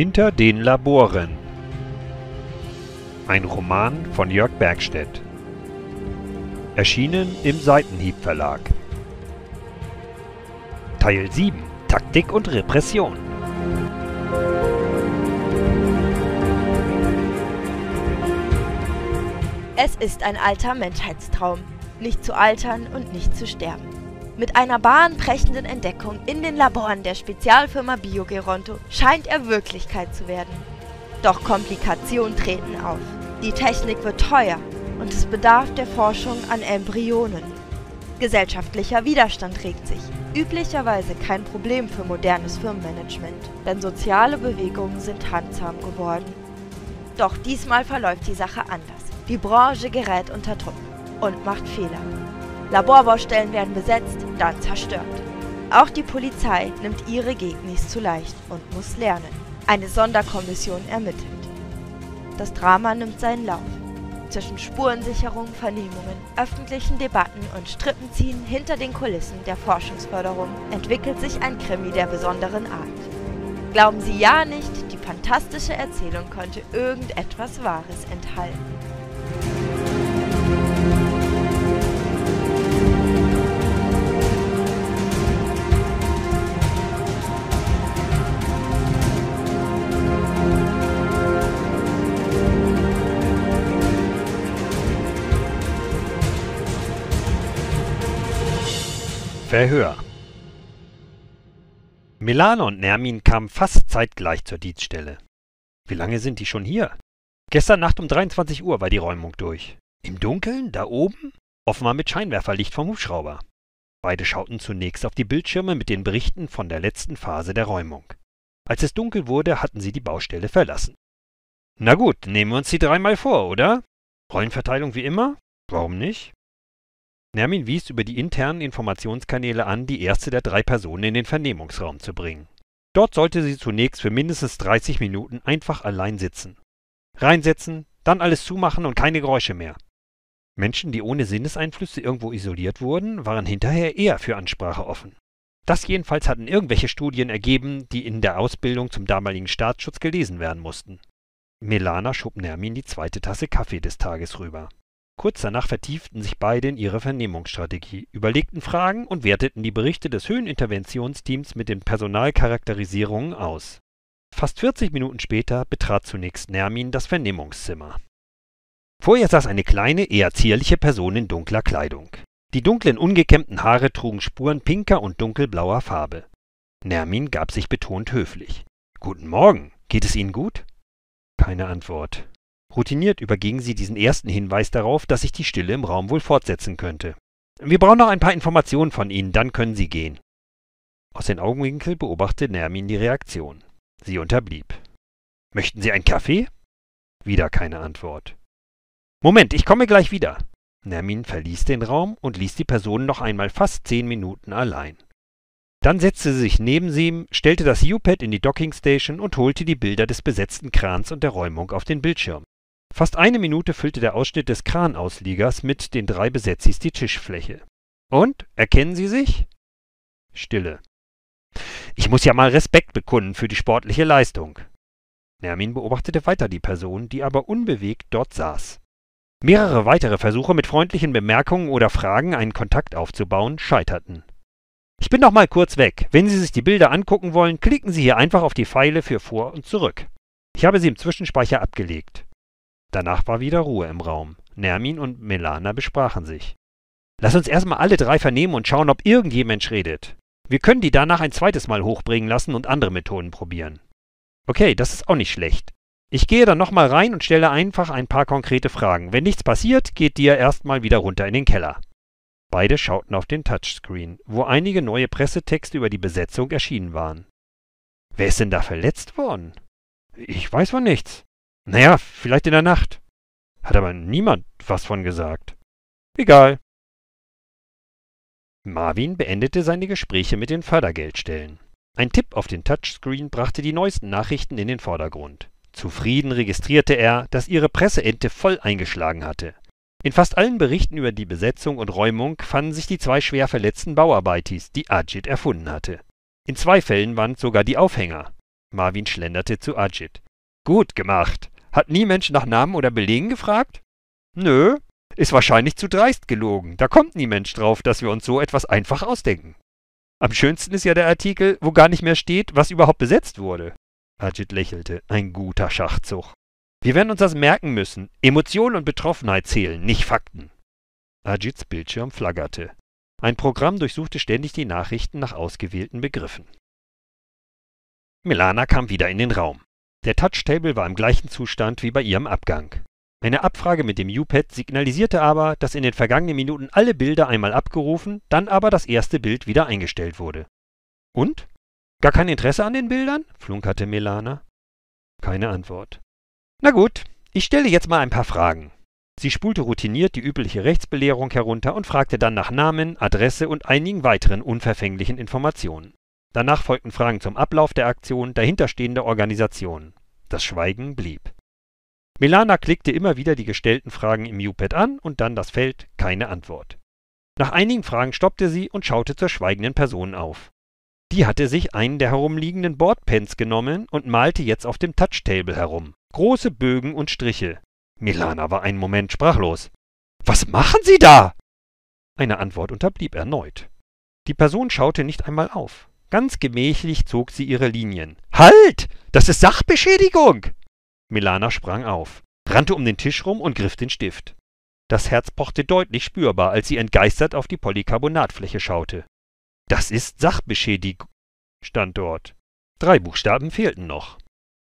Hinter den Laboren. Ein Roman von Jörg Bergstedt. Erschienen im Seitenhieb Verlag. Teil 7. Taktik und Repression. Es ist ein alter Menschheitstraum, nicht zu altern und nicht zu sterben. Mit einer bahnbrechenden Entdeckung in den Laboren der Spezialfirma Biogeronto scheint er Wirklichkeit zu werden. Doch Komplikationen treten auf. Die Technik wird teuer und es bedarf der Forschung an Embryonen. Gesellschaftlicher Widerstand regt sich. Üblicherweise kein Problem für modernes Firmenmanagement, denn soziale Bewegungen sind handsam geworden. Doch diesmal verläuft die Sache anders. Die Branche gerät unter Druck und macht Fehler. Laborbaustellen werden besetzt, dann zerstört. Auch die Polizei nimmt ihre Gegner zu leicht und muss lernen. Eine Sonderkommission ermittelt. Das Drama nimmt seinen Lauf. Zwischen Spurensicherung, Vernehmungen, öffentlichen Debatten und Strippenziehen hinter den Kulissen der Forschungsförderung entwickelt sich ein Krimi der besonderen Art. Glauben Sie ja nicht, die fantastische Erzählung könnte irgendetwas Wahres enthalten. Verhör Melane und Nermin kamen fast zeitgleich zur Dienststelle. Wie lange sind die schon hier? Gestern Nacht um 23 Uhr war die Räumung durch. Im Dunkeln, da oben? Offenbar mit Scheinwerferlicht vom Hubschrauber. Beide schauten zunächst auf die Bildschirme mit den Berichten von der letzten Phase der Räumung. Als es dunkel wurde, hatten sie die Baustelle verlassen. Na gut, nehmen wir uns die dreimal vor, oder? Rollenverteilung wie immer? Warum nicht? Nermin wies über die internen Informationskanäle an, die erste der drei Personen in den Vernehmungsraum zu bringen. Dort sollte sie zunächst für mindestens 30 Minuten einfach allein sitzen. Reinsetzen, dann alles zumachen und keine Geräusche mehr. Menschen, die ohne Sinneseinflüsse irgendwo isoliert wurden, waren hinterher eher für Ansprache offen. Das jedenfalls hatten irgendwelche Studien ergeben, die in der Ausbildung zum damaligen Staatsschutz gelesen werden mussten. Melana schob Nermin die zweite Tasse Kaffee des Tages rüber. Kurz danach vertieften sich beide in ihre Vernehmungsstrategie, überlegten Fragen und werteten die Berichte des Höheninterventionsteams mit den Personalcharakterisierungen aus. Fast 40 Minuten später betrat zunächst Nermin das Vernehmungszimmer. Vor ihr saß eine kleine, eher zierliche Person in dunkler Kleidung. Die dunklen, ungekämmten Haare trugen Spuren pinker und dunkelblauer Farbe. Nermin gab sich betont höflich. Guten Morgen, geht es Ihnen gut? Keine Antwort. Routiniert überging sie diesen ersten Hinweis darauf, dass sich die Stille im Raum wohl fortsetzen könnte. Wir brauchen noch ein paar Informationen von Ihnen, dann können Sie gehen. Aus den Augenwinkeln beobachtete Nermin die Reaktion. Sie unterblieb. Möchten Sie einen Kaffee? Wieder keine Antwort. Moment, ich komme gleich wieder. Nermin verließ den Raum und ließ die Person noch einmal fast zehn Minuten allein. Dann setzte sie sich neben sie, stellte das U-Pad in die Dockingstation und holte die Bilder des besetzten Krans und der Räumung auf den Bildschirm. Fast eine Minute füllte der Ausschnitt des Kranausliegers mit den drei Besetzis die Tischfläche. Und? Erkennen Sie sich? Stille. Ich muss ja mal Respekt bekunden für die sportliche Leistung. Nermin beobachtete weiter die Person, die aber unbewegt dort saß. Mehrere weitere Versuche mit freundlichen Bemerkungen oder Fragen einen Kontakt aufzubauen scheiterten. Ich bin noch mal kurz weg. Wenn Sie sich die Bilder angucken wollen, klicken Sie hier einfach auf die Pfeile für Vor und Zurück. Ich habe sie im Zwischenspeicher abgelegt. Danach war wieder Ruhe im Raum. Nermin und Melana besprachen sich. Lass uns erstmal alle drei vernehmen und schauen, ob irgendjemand redet. Wir können die danach ein zweites Mal hochbringen lassen und andere Methoden probieren. Okay, das ist auch nicht schlecht. Ich gehe dann nochmal rein und stelle einfach ein paar konkrete Fragen. Wenn nichts passiert, geht dir erstmal wieder runter in den Keller. Beide schauten auf den Touchscreen, wo einige neue Pressetexte über die Besetzung erschienen waren. Wer ist denn da verletzt worden? Ich weiß von nichts. Naja, vielleicht in der Nacht. Hat aber niemand was von gesagt. Egal. Marvin beendete seine Gespräche mit den Fördergeldstellen. Ein Tipp auf den Touchscreen brachte die neuesten Nachrichten in den Vordergrund. Zufrieden registrierte er, dass ihre Presseente voll eingeschlagen hatte. In fast allen Berichten über die Besetzung und Räumung fanden sich die zwei schwer verletzten Bauarbeitis, die Ajit erfunden hatte. In zwei Fällen waren sogar die Aufhänger. Marvin schlenderte zu Ajit. Gut gemacht. Hat nie Mensch nach Namen oder Belegen gefragt? Nö, ist wahrscheinlich zu dreist gelogen. Da kommt nie Mensch drauf, dass wir uns so etwas einfach ausdenken. Am schönsten ist ja der Artikel, wo gar nicht mehr steht, was überhaupt besetzt wurde. Ajit lächelte. Ein guter Schachzug. Wir werden uns das merken müssen. Emotionen und Betroffenheit zählen, nicht Fakten. Ajits Bildschirm flaggerte. Ein Programm durchsuchte ständig die Nachrichten nach ausgewählten Begriffen. Milana kam wieder in den Raum. Der Touchtable war im gleichen Zustand wie bei ihrem Abgang. Eine Abfrage mit dem U-Pad signalisierte aber, dass in den vergangenen Minuten alle Bilder einmal abgerufen, dann aber das erste Bild wieder eingestellt wurde. Und? Gar kein Interesse an den Bildern? flunkerte Melana. Keine Antwort. Na gut, ich stelle jetzt mal ein paar Fragen. Sie spulte routiniert die übliche Rechtsbelehrung herunter und fragte dann nach Namen, Adresse und einigen weiteren unverfänglichen Informationen. Danach folgten Fragen zum Ablauf der Aktion dahinterstehender Organisationen. Das Schweigen blieb. Milana klickte immer wieder die gestellten Fragen im U-Pad an und dann das Feld Keine Antwort. Nach einigen Fragen stoppte sie und schaute zur schweigenden Person auf. Die hatte sich einen der herumliegenden Boardpens genommen und malte jetzt auf dem Touchtable herum. Große Bögen und Striche. Milana war einen Moment sprachlos. Was machen Sie da? Eine Antwort unterblieb erneut. Die Person schaute nicht einmal auf. Ganz gemächlich zog sie ihre Linien. Halt! Das ist Sachbeschädigung! Milana sprang auf, rannte um den Tisch rum und griff den Stift. Das Herz pochte deutlich spürbar, als sie entgeistert auf die Polycarbonatfläche schaute. Das ist Sachbeschädigung, stand dort. Drei Buchstaben fehlten noch.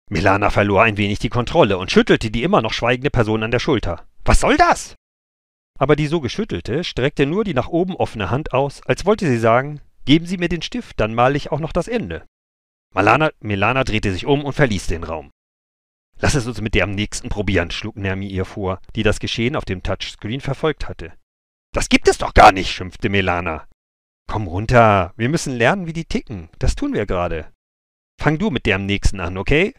Milana verlor ein wenig die Kontrolle und schüttelte die immer noch schweigende Person an der Schulter. Was soll das? Aber die so geschüttelte streckte nur die nach oben offene Hand aus, als wollte sie sagen, Geben Sie mir den Stift, dann male ich auch noch das Ende. Malana, Melana drehte sich um und verließ den Raum. Lass es uns mit dir am nächsten probieren, schlug Nermi ihr vor, die das Geschehen auf dem Touchscreen verfolgt hatte. Das gibt es doch gar nicht, schimpfte Melana. Komm runter, wir müssen lernen, wie die ticken. Das tun wir gerade. Fang du mit der am nächsten an, okay?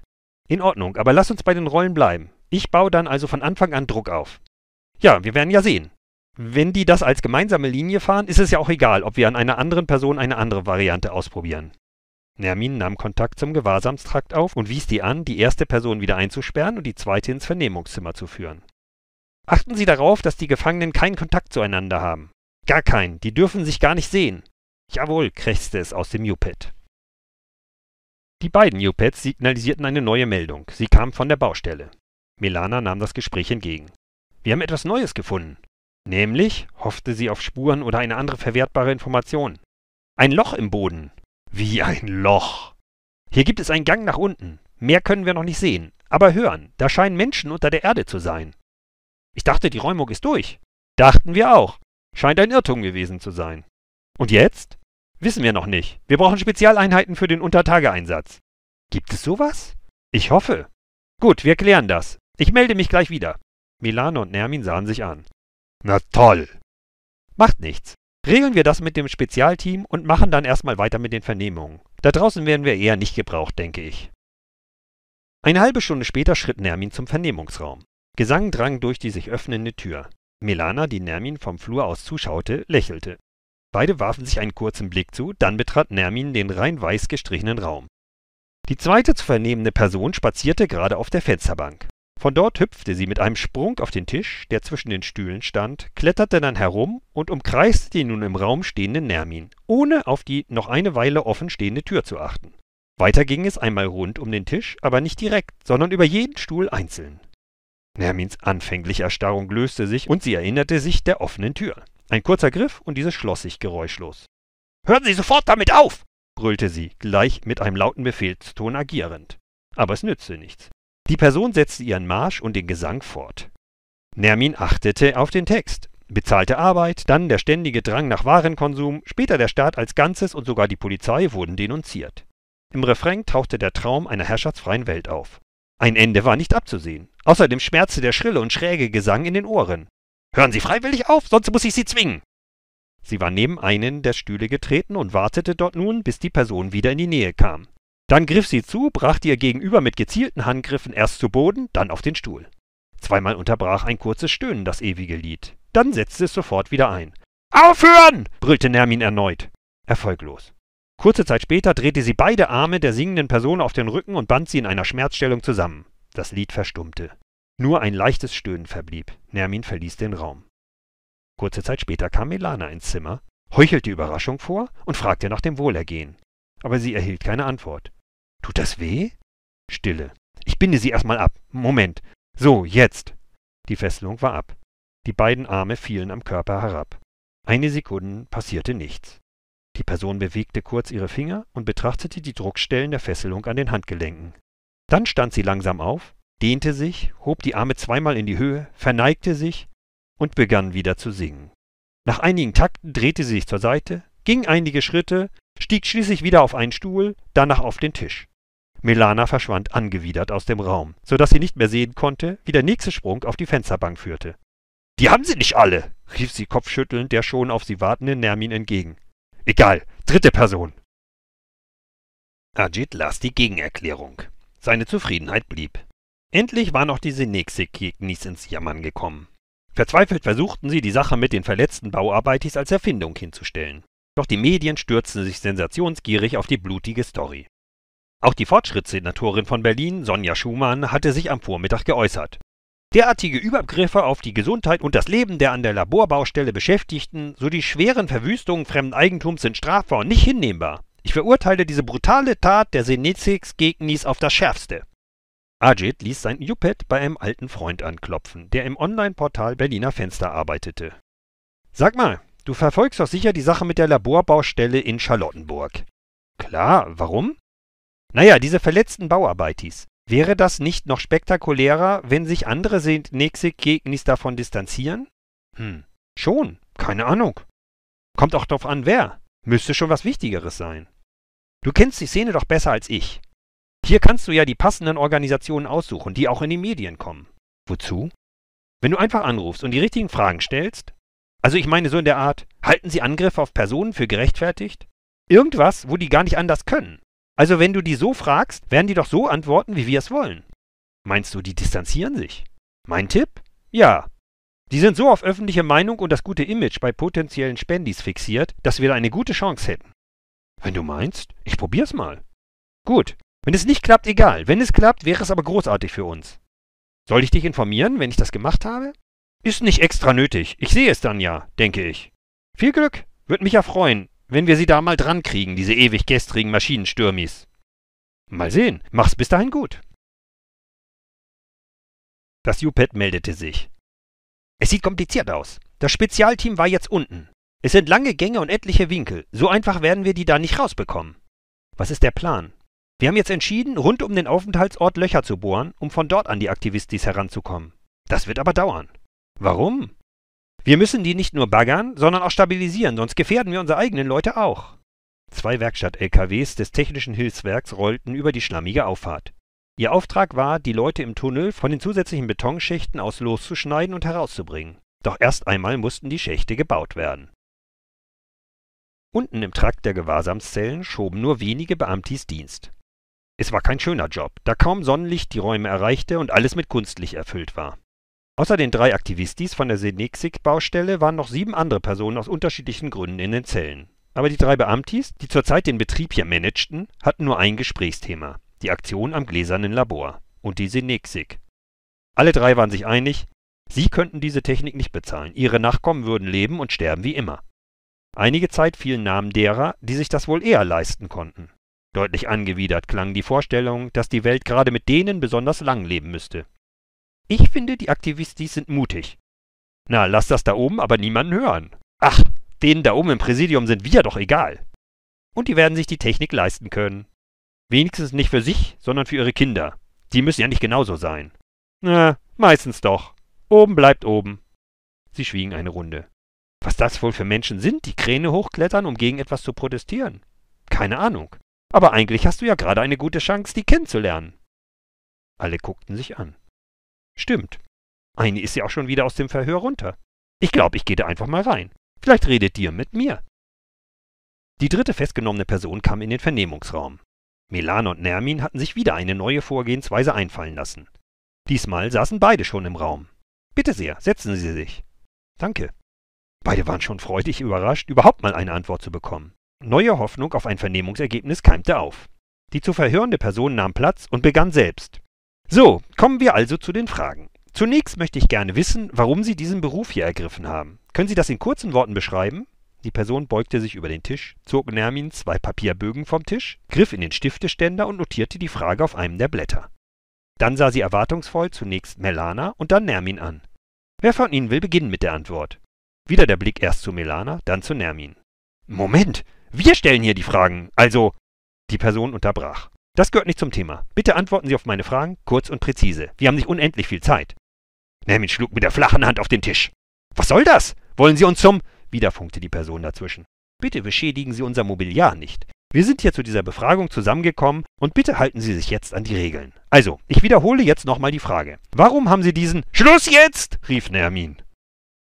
In Ordnung, aber lass uns bei den Rollen bleiben. Ich baue dann also von Anfang an Druck auf. Ja, wir werden ja sehen wenn die das als gemeinsame Linie fahren, ist es ja auch egal, ob wir an einer anderen Person eine andere Variante ausprobieren. Nermin nahm Kontakt zum Gewahrsamstrakt auf und wies die an, die erste Person wieder einzusperren und die zweite ins Vernehmungszimmer zu führen. Achten Sie darauf, dass die Gefangenen keinen Kontakt zueinander haben. Gar keinen, die dürfen sich gar nicht sehen. Jawohl, krächzte es aus dem Jupet. Die beiden Jupets signalisierten eine neue Meldung. Sie kam von der Baustelle. Melana nahm das Gespräch entgegen. Wir haben etwas Neues gefunden. Nämlich hoffte sie auf Spuren oder eine andere verwertbare Information. Ein Loch im Boden. Wie ein Loch. Hier gibt es einen Gang nach unten. Mehr können wir noch nicht sehen, aber hören. Da scheinen Menschen unter der Erde zu sein. Ich dachte, die Räumung ist durch. Dachten wir auch. Scheint ein Irrtum gewesen zu sein. Und jetzt? Wissen wir noch nicht. Wir brauchen Spezialeinheiten für den Untertageeinsatz. Gibt es sowas? Ich hoffe. Gut, wir klären das. Ich melde mich gleich wieder. Milane und Nermin sahen sich an. Na toll! Macht nichts. Regeln wir das mit dem Spezialteam und machen dann erstmal weiter mit den Vernehmungen. Da draußen werden wir eher nicht gebraucht, denke ich. Eine halbe Stunde später schritt Nermin zum Vernehmungsraum. Gesang drang durch die sich öffnende Tür. Melana, die Nermin vom Flur aus zuschaute, lächelte. Beide warfen sich einen kurzen Blick zu, dann betrat Nermin den rein weiß gestrichenen Raum. Die zweite zu vernehmende Person spazierte gerade auf der Fensterbank. Von dort hüpfte sie mit einem Sprung auf den Tisch, der zwischen den Stühlen stand, kletterte dann herum und umkreiste den nun im Raum stehenden Nermin, ohne auf die noch eine Weile offen stehende Tür zu achten. Weiter ging es einmal rund um den Tisch, aber nicht direkt, sondern über jeden Stuhl einzeln. Nermins anfängliche Erstarrung löste sich und sie erinnerte sich der offenen Tür. Ein kurzer Griff und diese schloss sich geräuschlos. Hören Sie sofort damit auf! brüllte sie, gleich mit einem lauten Befehlston agierend. Aber es nützte nichts. Die Person setzte ihren Marsch und den Gesang fort. Nermin achtete auf den Text. Bezahlte Arbeit, dann der ständige Drang nach Warenkonsum, später der Staat als Ganzes und sogar die Polizei wurden denunziert. Im Refrain tauchte der Traum einer herrschaftsfreien Welt auf. Ein Ende war nicht abzusehen. Außerdem schmerzte der schrille und schräge Gesang in den Ohren. Hören Sie freiwillig auf, sonst muss ich Sie zwingen. Sie war neben einen der Stühle getreten und wartete dort nun, bis die Person wieder in die Nähe kam. Dann griff sie zu, brachte ihr Gegenüber mit gezielten Handgriffen erst zu Boden, dann auf den Stuhl. Zweimal unterbrach ein kurzes Stöhnen das ewige Lied. Dann setzte es sofort wieder ein. Aufhören! brüllte Nermin erneut. Erfolglos. Kurze Zeit später drehte sie beide Arme der singenden Person auf den Rücken und band sie in einer Schmerzstellung zusammen. Das Lied verstummte. Nur ein leichtes Stöhnen verblieb. Nermin verließ den Raum. Kurze Zeit später kam Melana ins Zimmer, heuchelte Überraschung vor und fragte nach dem Wohlergehen. Aber sie erhielt keine Antwort. Tut das weh? Stille. Ich binde sie erstmal ab. Moment. So, jetzt. Die Fesselung war ab. Die beiden Arme fielen am Körper herab. Eine Sekunde passierte nichts. Die Person bewegte kurz ihre Finger und betrachtete die Druckstellen der Fesselung an den Handgelenken. Dann stand sie langsam auf, dehnte sich, hob die Arme zweimal in die Höhe, verneigte sich und begann wieder zu singen. Nach einigen Takten drehte sie sich zur Seite, ging einige Schritte, stieg schließlich wieder auf einen Stuhl, danach auf den Tisch. Melana verschwand angewidert aus dem Raum, so dass sie nicht mehr sehen konnte, wie der nächste Sprung auf die Fensterbank führte. Die haben sie nicht alle, rief sie kopfschüttelnd der schon auf sie wartenden Nermin entgegen. Egal, dritte Person. Ajit las die Gegenerklärung. Seine Zufriedenheit blieb. Endlich war noch die Senexikignis ins Jammern gekommen. Verzweifelt versuchten sie, die Sache mit den verletzten Bauarbeitis als Erfindung hinzustellen. Doch die Medien stürzten sich sensationsgierig auf die blutige Story. Auch die Fortschrittssenatorin von Berlin, Sonja Schumann, hatte sich am Vormittag geäußert. Derartige Übergriffe auf die Gesundheit und das Leben der an der Laborbaustelle Beschäftigten so die schweren Verwüstungen fremden Eigentums sind strafbar und nicht hinnehmbar. Ich verurteile diese brutale Tat der Senezix-Gegnis auf das Schärfste. Ajit ließ sein Juppet bei einem alten Freund anklopfen, der im Online-Portal Berliner Fenster arbeitete. Sag mal, du verfolgst doch sicher die Sache mit der Laborbaustelle in Charlottenburg. Klar, warum? Naja, diese verletzten Bauarbeitis. Wäre das nicht noch spektakulärer, wenn sich andere Senexik-Gegnis davon distanzieren? Hm, schon. Keine Ahnung. Kommt auch drauf an, wer. Müsste schon was Wichtigeres sein. Du kennst die Szene doch besser als ich. Hier kannst du ja die passenden Organisationen aussuchen, die auch in die Medien kommen. Wozu? Wenn du einfach anrufst und die richtigen Fragen stellst, also ich meine so in der Art, halten sie Angriffe auf Personen für gerechtfertigt? Irgendwas, wo die gar nicht anders können. Also wenn du die so fragst, werden die doch so antworten, wie wir es wollen. Meinst du, die distanzieren sich? Mein Tipp? Ja. Die sind so auf öffentliche Meinung und das gute Image bei potenziellen Spendis fixiert, dass wir da eine gute Chance hätten. Wenn du meinst, ich probier's mal. Gut. Wenn es nicht klappt, egal. Wenn es klappt, wäre es aber großartig für uns. Soll ich dich informieren, wenn ich das gemacht habe? Ist nicht extra nötig. Ich sehe es dann ja, denke ich. Viel Glück. Würde mich ja freuen. Wenn wir sie da mal dran kriegen, diese ewig gestrigen Maschinenstürmis. Mal sehen, mach's bis dahin gut. Das UPad meldete sich. Es sieht kompliziert aus. Das Spezialteam war jetzt unten. Es sind lange Gänge und etliche Winkel. So einfach werden wir die da nicht rausbekommen. Was ist der Plan? Wir haben jetzt entschieden, rund um den Aufenthaltsort Löcher zu bohren, um von dort an die Aktivistis heranzukommen. Das wird aber dauern. Warum? Wir müssen die nicht nur baggern, sondern auch stabilisieren, sonst gefährden wir unsere eigenen Leute auch. Zwei Werkstatt-LKWs des Technischen Hilfswerks rollten über die schlammige Auffahrt. Ihr Auftrag war, die Leute im Tunnel von den zusätzlichen Betonschächten aus loszuschneiden und herauszubringen. Doch erst einmal mussten die Schächte gebaut werden. Unten im Trakt der Gewahrsamszellen schoben nur wenige Beamtis Dienst. Es war kein schöner Job, da kaum Sonnenlicht die Räume erreichte und alles mit Kunstlicht erfüllt war. Außer den drei Aktivistis von der senexik baustelle waren noch sieben andere Personen aus unterschiedlichen Gründen in den Zellen. Aber die drei Beamtis, die zurzeit den Betrieb hier managten, hatten nur ein Gesprächsthema, die Aktion am gläsernen Labor und die Senexik. Alle drei waren sich einig, sie könnten diese Technik nicht bezahlen, ihre Nachkommen würden leben und sterben wie immer. Einige Zeit fielen Namen derer, die sich das wohl eher leisten konnten. Deutlich angewidert klang die Vorstellung, dass die Welt gerade mit denen besonders lang leben müsste. Ich finde, die Aktivistis sind mutig. Na, lass das da oben aber niemanden hören. Ach, denen da oben im Präsidium sind wir doch egal. Und die werden sich die Technik leisten können. Wenigstens nicht für sich, sondern für ihre Kinder. Die müssen ja nicht genauso sein. Na, meistens doch. Oben bleibt oben. Sie schwiegen eine Runde. Was das wohl für Menschen sind, die Kräne hochklettern, um gegen etwas zu protestieren? Keine Ahnung. Aber eigentlich hast du ja gerade eine gute Chance, die kennenzulernen. Alle guckten sich an. Stimmt. Eine ist ja auch schon wieder aus dem Verhör runter. Ich glaube, ich gehe da einfach mal rein. Vielleicht redet ihr mit mir. Die dritte festgenommene Person kam in den Vernehmungsraum. Melan und Nermin hatten sich wieder eine neue Vorgehensweise einfallen lassen. Diesmal saßen beide schon im Raum. Bitte sehr, setzen Sie sich. Danke. Beide waren schon freudig überrascht, überhaupt mal eine Antwort zu bekommen. Neue Hoffnung auf ein Vernehmungsergebnis keimte auf. Die zu verhörende Person nahm Platz und begann selbst. So, kommen wir also zu den Fragen. Zunächst möchte ich gerne wissen, warum Sie diesen Beruf hier ergriffen haben. Können Sie das in kurzen Worten beschreiben? Die Person beugte sich über den Tisch, zog Nermin zwei Papierbögen vom Tisch, griff in den Stifteständer und notierte die Frage auf einem der Blätter. Dann sah sie erwartungsvoll zunächst Melana und dann Nermin an. Wer von Ihnen will beginnen mit der Antwort? Wieder der Blick erst zu Melana, dann zu Nermin. Moment, wir stellen hier die Fragen, also. Die Person unterbrach. Das gehört nicht zum Thema. Bitte antworten Sie auf meine Fragen kurz und präzise. Wir haben nicht unendlich viel Zeit. Nermin schlug mit der flachen Hand auf den Tisch. Was soll das? Wollen Sie uns zum... Wieder funkte die Person dazwischen. Bitte beschädigen Sie unser Mobiliar nicht. Wir sind hier zu dieser Befragung zusammengekommen und bitte halten Sie sich jetzt an die Regeln. Also, ich wiederhole jetzt nochmal die Frage. Warum haben Sie diesen... Schluss jetzt! rief Nermin.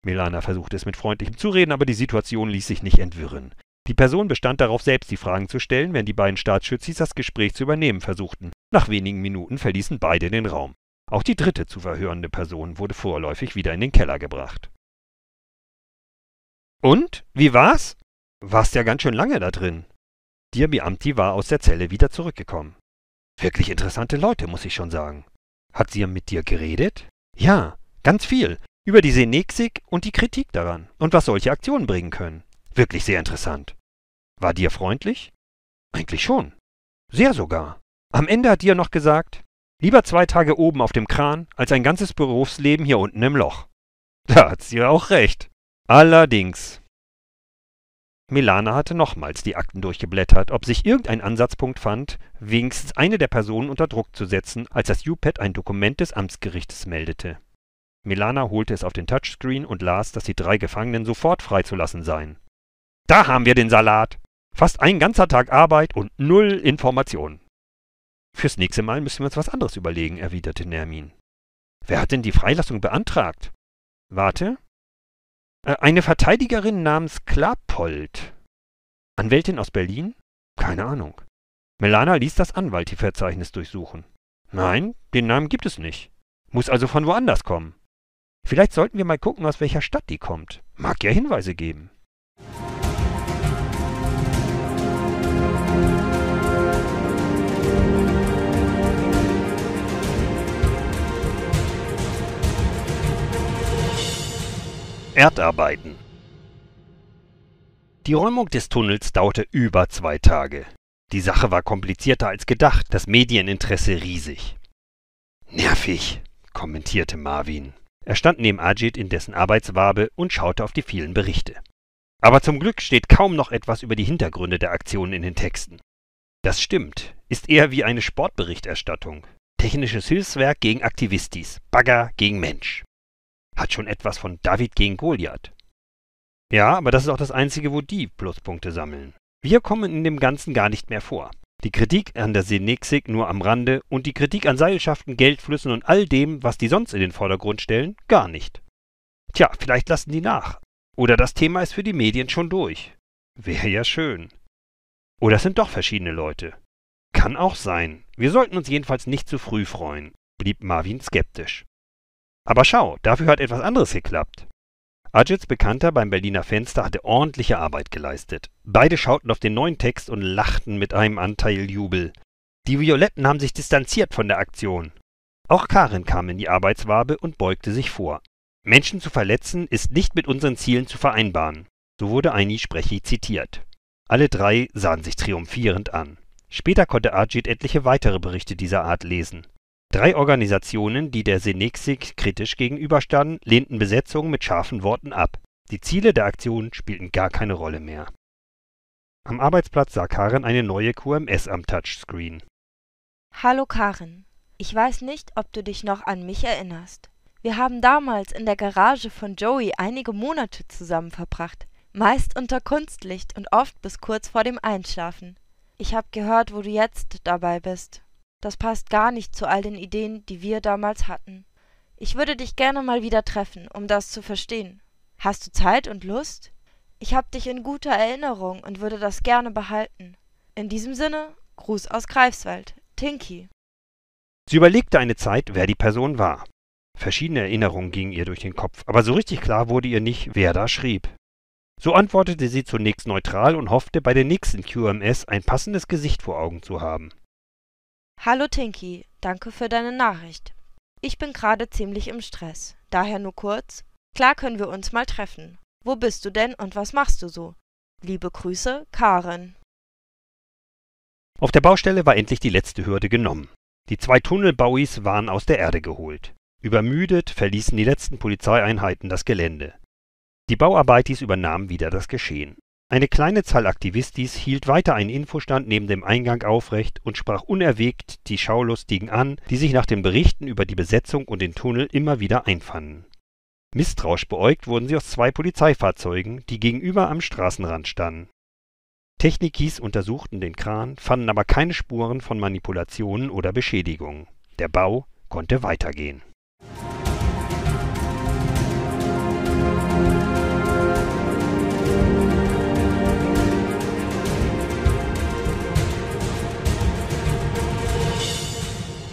Milana versuchte es mit freundlichem Zureden, aber die Situation ließ sich nicht entwirren. Die Person bestand darauf, selbst die Fragen zu stellen, wenn die beiden Staatsschützis das Gespräch zu übernehmen versuchten. Nach wenigen Minuten verließen beide den Raum. Auch die dritte zu verhörende Person wurde vorläufig wieder in den Keller gebracht. Und? Wie war's? Warst ja ganz schön lange da drin. Amti war aus der Zelle wieder zurückgekommen. Wirklich interessante Leute, muss ich schon sagen. Hat sie mit dir geredet? Ja, ganz viel. Über die Senexik und die Kritik daran und was solche Aktionen bringen können. Wirklich sehr interessant. War dir freundlich? Eigentlich schon. Sehr sogar. Am Ende hat dir noch gesagt, lieber zwei Tage oben auf dem Kran als ein ganzes Berufsleben hier unten im Loch. Da hat sie auch recht. Allerdings. Milana hatte nochmals die Akten durchgeblättert, ob sich irgendein Ansatzpunkt fand, wenigstens eine der Personen unter Druck zu setzen, als das UPad ein Dokument des Amtsgerichtes meldete. Milana holte es auf den Touchscreen und las, dass die drei Gefangenen sofort freizulassen seien. Da haben wir den Salat. Fast ein ganzer Tag Arbeit und null Informationen. Fürs nächste Mal müssen wir uns was anderes überlegen, erwiderte Nermin. Wer hat denn die Freilassung beantragt? Warte. Äh, eine Verteidigerin namens Klapold. Anwältin aus Berlin? Keine Ahnung. Melana ließ das Anwalti-Verzeichnis durchsuchen. Nein, den Namen gibt es nicht. Muss also von woanders kommen. Vielleicht sollten wir mal gucken, aus welcher Stadt die kommt. Mag ja Hinweise geben. Erdarbeiten. Die Räumung des Tunnels dauerte über zwei Tage. Die Sache war komplizierter als gedacht, das Medieninteresse riesig. Nervig, kommentierte Marvin. Er stand neben Ajit in dessen Arbeitswabe und schaute auf die vielen Berichte. Aber zum Glück steht kaum noch etwas über die Hintergründe der Aktionen in den Texten. Das stimmt, ist eher wie eine Sportberichterstattung. Technisches Hilfswerk gegen Aktivistis, Bagger gegen Mensch hat schon etwas von David gegen Goliath. Ja, aber das ist auch das Einzige, wo die Pluspunkte sammeln. Wir kommen in dem Ganzen gar nicht mehr vor. Die Kritik an der Senexik nur am Rande und die Kritik an Seilschaften, Geldflüssen und all dem, was die sonst in den Vordergrund stellen, gar nicht. Tja, vielleicht lassen die nach. Oder das Thema ist für die Medien schon durch. Wäre ja schön. Oder oh, es sind doch verschiedene Leute. Kann auch sein. Wir sollten uns jedenfalls nicht zu früh freuen, blieb Marvin skeptisch. Aber schau, dafür hat etwas anderes geklappt. Ajits Bekannter beim Berliner Fenster hatte ordentliche Arbeit geleistet. Beide schauten auf den neuen Text und lachten mit einem Anteil Jubel. Die Violetten haben sich distanziert von der Aktion. Auch Karin kam in die Arbeitswabe und beugte sich vor. Menschen zu verletzen ist nicht mit unseren Zielen zu vereinbaren. So wurde Aini Sprechi zitiert. Alle drei sahen sich triumphierend an. Später konnte Ajit etliche weitere Berichte dieser Art lesen. Drei Organisationen, die der Senexit kritisch gegenüberstanden, lehnten Besetzungen mit scharfen Worten ab. Die Ziele der Aktion spielten gar keine Rolle mehr. Am Arbeitsplatz sah Karen eine neue QMS am Touchscreen. Hallo Karen, ich weiß nicht, ob du dich noch an mich erinnerst. Wir haben damals in der Garage von Joey einige Monate zusammen verbracht, meist unter Kunstlicht und oft bis kurz vor dem Einschlafen. Ich habe gehört, wo du jetzt dabei bist. Das passt gar nicht zu all den Ideen, die wir damals hatten. Ich würde dich gerne mal wieder treffen, um das zu verstehen. Hast du Zeit und Lust? Ich habe dich in guter Erinnerung und würde das gerne behalten. In diesem Sinne, Gruß aus Greifswald, Tinky. Sie überlegte eine Zeit, wer die Person war. Verschiedene Erinnerungen gingen ihr durch den Kopf, aber so richtig klar wurde ihr nicht, wer da schrieb. So antwortete sie zunächst neutral und hoffte, bei der nächsten QMS ein passendes Gesicht vor Augen zu haben. Hallo Tinky, danke für deine Nachricht. Ich bin gerade ziemlich im Stress, daher nur kurz. Klar können wir uns mal treffen. Wo bist du denn und was machst du so? Liebe Grüße, Karen. Auf der Baustelle war endlich die letzte Hürde genommen. Die zwei Tunnelbauis waren aus der Erde geholt. Übermüdet verließen die letzten Polizeieinheiten das Gelände. Die Bauarbeitis übernahmen wieder das Geschehen. Eine kleine Zahl Aktivistis hielt weiter einen Infostand neben dem Eingang aufrecht und sprach unerwegt die Schaulustigen an, die sich nach den Berichten über die Besetzung und den Tunnel immer wieder einfanden. Misstrauisch beäugt wurden sie aus zwei Polizeifahrzeugen, die gegenüber am Straßenrand standen. Technikis untersuchten den Kran, fanden aber keine Spuren von Manipulationen oder Beschädigungen. Der Bau konnte weitergehen.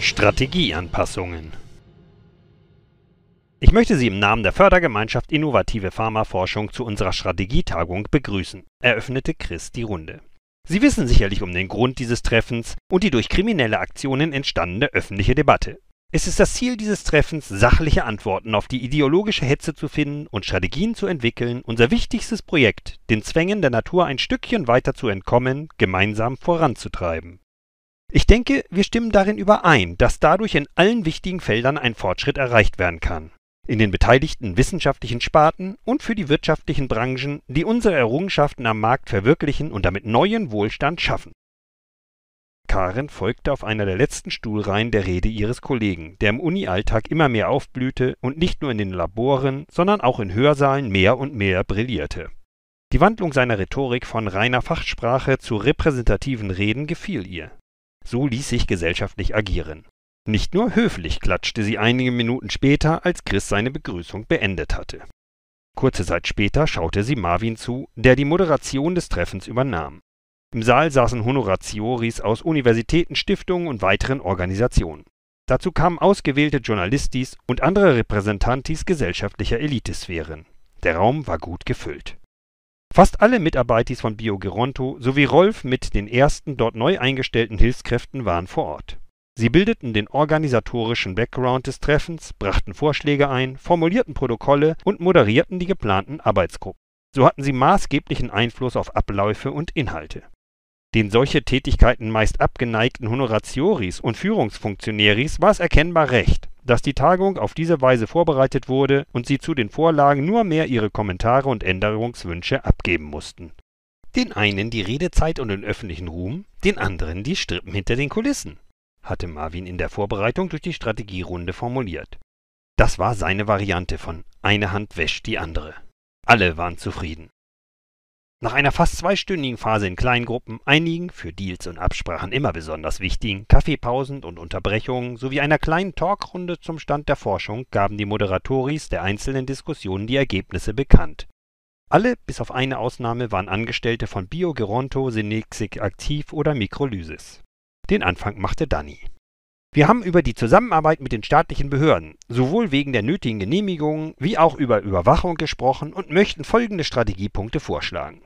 Strategieanpassungen Ich möchte Sie im Namen der Fördergemeinschaft Innovative Pharmaforschung zu unserer Strategietagung begrüßen, eröffnete Chris die Runde. Sie wissen sicherlich um den Grund dieses Treffens und die durch kriminelle Aktionen entstandene öffentliche Debatte. Es ist das Ziel dieses Treffens, sachliche Antworten auf die ideologische Hetze zu finden und Strategien zu entwickeln, unser wichtigstes Projekt, den Zwängen der Natur ein Stückchen weiter zu entkommen, gemeinsam voranzutreiben. Ich denke, wir stimmen darin überein, dass dadurch in allen wichtigen Feldern ein Fortschritt erreicht werden kann. In den beteiligten wissenschaftlichen Sparten und für die wirtschaftlichen Branchen, die unsere Errungenschaften am Markt verwirklichen und damit neuen Wohlstand schaffen. Karen folgte auf einer der letzten Stuhlreihen der Rede ihres Kollegen, der im Uni-Alltag immer mehr aufblühte und nicht nur in den Laboren, sondern auch in Hörsaalen mehr und mehr brillierte. Die Wandlung seiner Rhetorik von reiner Fachsprache zu repräsentativen Reden gefiel ihr. So ließ sich gesellschaftlich agieren. Nicht nur höflich klatschte sie einige Minuten später, als Chris seine Begrüßung beendet hatte. Kurze Zeit später schaute sie Marvin zu, der die Moderation des Treffens übernahm. Im Saal saßen Honoratioris aus Universitäten, Stiftungen und weiteren Organisationen. Dazu kamen ausgewählte Journalistis und andere Repräsentantis gesellschaftlicher Elitesphären. Der Raum war gut gefüllt. Fast alle Mitarbeitis von Biogeronto sowie Rolf mit den ersten dort neu eingestellten Hilfskräften waren vor Ort. Sie bildeten den organisatorischen Background des Treffens, brachten Vorschläge ein, formulierten Protokolle und moderierten die geplanten Arbeitsgruppen. So hatten sie maßgeblichen Einfluss auf Abläufe und Inhalte. Den solche Tätigkeiten meist abgeneigten Honoratioris und Führungsfunktionäris war es erkennbar recht, dass die Tagung auf diese Weise vorbereitet wurde und sie zu den Vorlagen nur mehr ihre Kommentare und Änderungswünsche abgeben mussten. Den einen die Redezeit und den öffentlichen Ruhm, den anderen die Strippen hinter den Kulissen, hatte Marvin in der Vorbereitung durch die Strategierunde formuliert. Das war seine Variante von eine Hand wäscht die andere. Alle waren zufrieden. Nach einer fast zweistündigen Phase in Kleingruppen, einigen für Deals und Absprachen immer besonders wichtigen Kaffeepausen und Unterbrechungen sowie einer kleinen Talkrunde zum Stand der Forschung gaben die Moderatoris der einzelnen Diskussionen die Ergebnisse bekannt. Alle, bis auf eine Ausnahme, waren Angestellte von BioGeronto, Synexic Aktiv oder Mikrolysis. Den Anfang machte Danny. Wir haben über die Zusammenarbeit mit den staatlichen Behörden, sowohl wegen der nötigen Genehmigungen wie auch über Überwachung gesprochen und möchten folgende Strategiepunkte vorschlagen.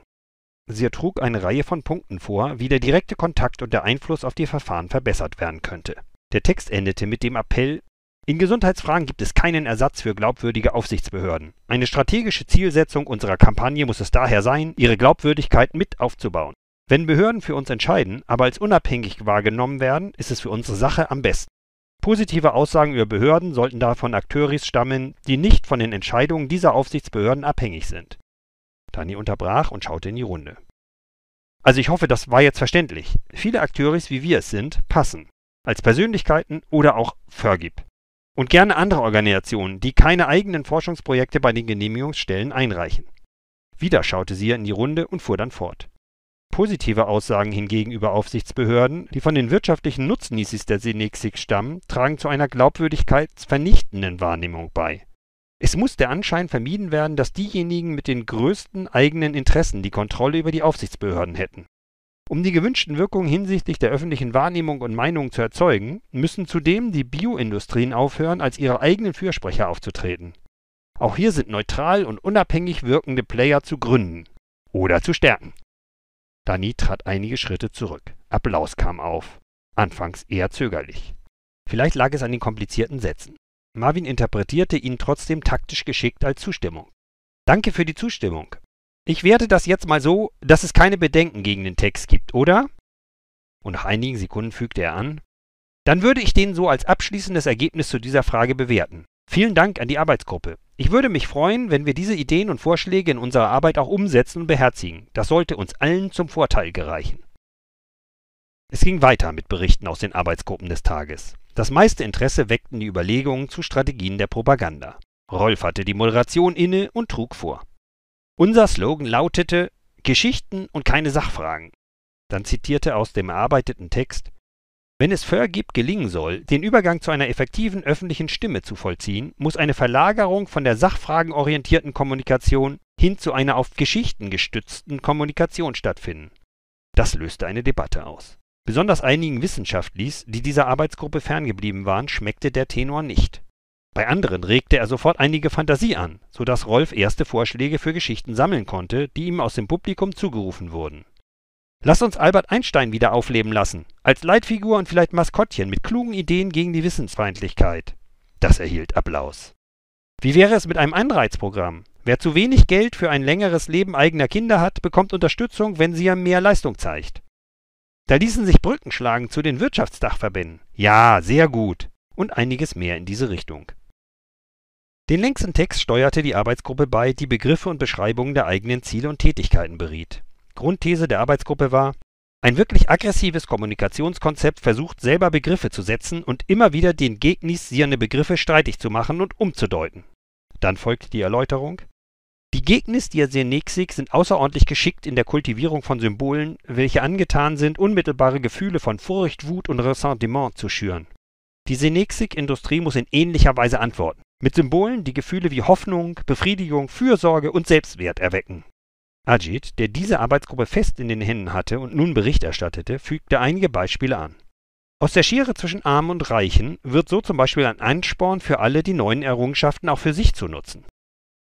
Sie trug eine Reihe von Punkten vor, wie der direkte Kontakt und der Einfluss auf die Verfahren verbessert werden könnte. Der Text endete mit dem Appell In Gesundheitsfragen gibt es keinen Ersatz für glaubwürdige Aufsichtsbehörden. Eine strategische Zielsetzung unserer Kampagne muss es daher sein, ihre Glaubwürdigkeit mit aufzubauen. Wenn Behörden für uns entscheiden, aber als unabhängig wahrgenommen werden, ist es für unsere Sache am besten. Positive Aussagen über Behörden sollten davon Akteuris stammen, die nicht von den Entscheidungen dieser Aufsichtsbehörden abhängig sind. Dani unterbrach und schaute in die Runde. Also ich hoffe, das war jetzt verständlich. Viele Akteuris, wie wir es sind, passen. Als Persönlichkeiten oder auch Vergib. Und gerne andere Organisationen, die keine eigenen Forschungsprojekte bei den Genehmigungsstellen einreichen. Wieder schaute sie in die Runde und fuhr dann fort. Positive Aussagen hingegen über Aufsichtsbehörden, die von den wirtschaftlichen Nutznießis der Senexik stammen, tragen zu einer glaubwürdigkeitsvernichtenden Wahrnehmung bei. Es muss der Anschein vermieden werden, dass diejenigen mit den größten eigenen Interessen die Kontrolle über die Aufsichtsbehörden hätten. Um die gewünschten Wirkungen hinsichtlich der öffentlichen Wahrnehmung und Meinung zu erzeugen, müssen zudem die Bioindustrien aufhören, als ihre eigenen Fürsprecher aufzutreten. Auch hier sind neutral und unabhängig wirkende Player zu gründen oder zu stärken. Dani trat einige Schritte zurück. Applaus kam auf, anfangs eher zögerlich. Vielleicht lag es an den komplizierten Sätzen. Marvin interpretierte ihn trotzdem taktisch geschickt als Zustimmung. Danke für die Zustimmung. Ich werte das jetzt mal so, dass es keine Bedenken gegen den Text gibt, oder? Und nach einigen Sekunden fügte er an, dann würde ich den so als abschließendes Ergebnis zu dieser Frage bewerten. Vielen Dank an die Arbeitsgruppe. Ich würde mich freuen, wenn wir diese Ideen und Vorschläge in unserer Arbeit auch umsetzen und beherzigen. Das sollte uns allen zum Vorteil gereichen. Es ging weiter mit Berichten aus den Arbeitsgruppen des Tages. Das meiste Interesse weckten die Überlegungen zu Strategien der Propaganda. Rolf hatte die Moderation inne und trug vor. Unser Slogan lautete Geschichten und keine Sachfragen. Dann zitierte aus dem erarbeiteten Text Wenn es Förgib gelingen soll, den Übergang zu einer effektiven öffentlichen Stimme zu vollziehen, muss eine Verlagerung von der sachfragenorientierten Kommunikation hin zu einer auf Geschichten gestützten Kommunikation stattfinden. Das löste eine Debatte aus. Besonders einigen Wissenschaftlis, die dieser Arbeitsgruppe ferngeblieben waren, schmeckte der Tenor nicht. Bei anderen regte er sofort einige Fantasie an, so dass Rolf erste Vorschläge für Geschichten sammeln konnte, die ihm aus dem Publikum zugerufen wurden. Lass uns Albert Einstein wieder aufleben lassen, als Leitfigur und vielleicht Maskottchen mit klugen Ideen gegen die Wissensfeindlichkeit. Das erhielt Applaus. Wie wäre es mit einem Anreizprogramm? Wer zu wenig Geld für ein längeres Leben eigener Kinder hat, bekommt Unterstützung, wenn sie mehr Leistung zeigt. Da ließen sich Brücken schlagen zu den Wirtschaftsdachverbänden. Ja, sehr gut. Und einiges mehr in diese Richtung. Den längsten Text steuerte die Arbeitsgruppe bei, die Begriffe und Beschreibungen der eigenen Ziele und Tätigkeiten beriet. Grundthese der Arbeitsgruppe war, ein wirklich aggressives Kommunikationskonzept versucht selber Begriffe zu setzen und immer wieder den Gegnis gegnisierende Begriffe streitig zu machen und umzudeuten. Dann folgt die Erläuterung. Die Gegnis der Senexik sind außerordentlich geschickt in der Kultivierung von Symbolen, welche angetan sind, unmittelbare Gefühle von Furcht, Wut und Ressentiment zu schüren. Die Senexik-Industrie muss in ähnlicher Weise antworten, mit Symbolen, die Gefühle wie Hoffnung, Befriedigung, Fürsorge und Selbstwert erwecken. Ajit, der diese Arbeitsgruppe fest in den Händen hatte und nun Bericht erstattete, fügte einige Beispiele an. Aus der Schere zwischen Armen und Reichen wird so zum Beispiel ein Ansporn für alle, die neuen Errungenschaften auch für sich zu nutzen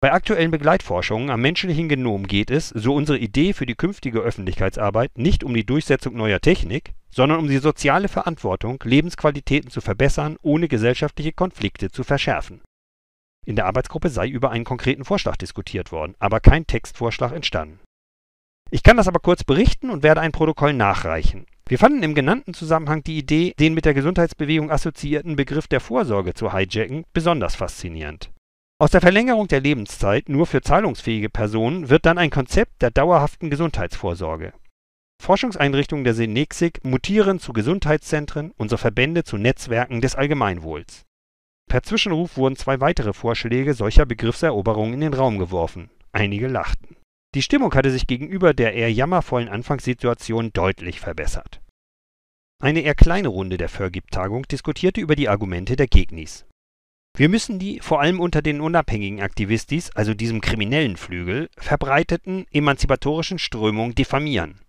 bei aktuellen Begleitforschungen am menschlichen Genom geht es, so unsere Idee für die künftige Öffentlichkeitsarbeit, nicht um die Durchsetzung neuer Technik, sondern um die soziale Verantwortung, Lebensqualitäten zu verbessern, ohne gesellschaftliche Konflikte zu verschärfen. In der Arbeitsgruppe sei über einen konkreten Vorschlag diskutiert worden, aber kein Textvorschlag entstanden. Ich kann das aber kurz berichten und werde ein Protokoll nachreichen. Wir fanden im genannten Zusammenhang die Idee, den mit der Gesundheitsbewegung assoziierten Begriff der Vorsorge zu hijacken, besonders faszinierend. Aus der Verlängerung der Lebenszeit nur für zahlungsfähige Personen wird dann ein Konzept der dauerhaften Gesundheitsvorsorge. Forschungseinrichtungen der Senexig mutieren zu Gesundheitszentren unsere Verbände zu Netzwerken des Allgemeinwohls. Per Zwischenruf wurden zwei weitere Vorschläge solcher Begriffseroberungen in den Raum geworfen. Einige lachten. Die Stimmung hatte sich gegenüber der eher jammervollen Anfangssituation deutlich verbessert. Eine eher kleine Runde der Vergib-Tagung diskutierte über die Argumente der Gegnis wir müssen die vor allem unter den unabhängigen Aktivistis, also diesem kriminellen Flügel, verbreiteten emanzipatorischen Strömungen diffamieren.